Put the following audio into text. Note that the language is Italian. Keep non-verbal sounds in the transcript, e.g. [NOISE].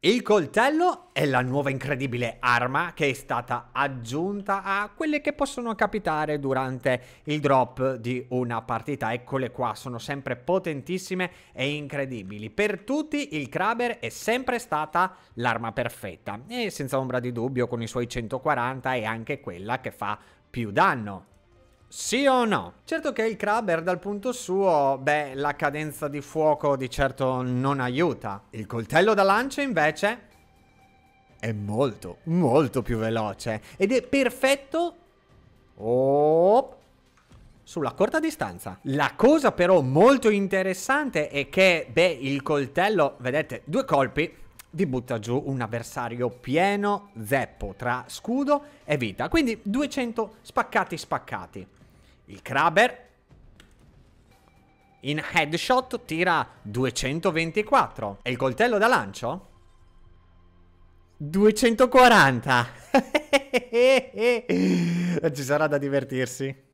Il coltello è la nuova incredibile arma che è stata aggiunta a quelle che possono capitare durante il drop di una partita. Eccole qua, sono sempre potentissime e incredibili. Per tutti il Kraber è sempre stata l'arma perfetta e senza ombra di dubbio con i suoi 140 è anche quella che fa più danno. Sì o no? Certo che il Kraber dal punto suo, beh, la cadenza di fuoco di certo non aiuta. Il coltello da lancia invece è molto, molto più veloce ed è perfetto oh, sulla corta distanza. La cosa però molto interessante è che, beh, il coltello, vedete, due colpi vi butta giù un avversario pieno zeppo tra scudo e vita, quindi 200 spaccati spaccati. Il Kraber in headshot tira 224. E il coltello da lancio? 240. [LAUGHS] Ci sarà da divertirsi.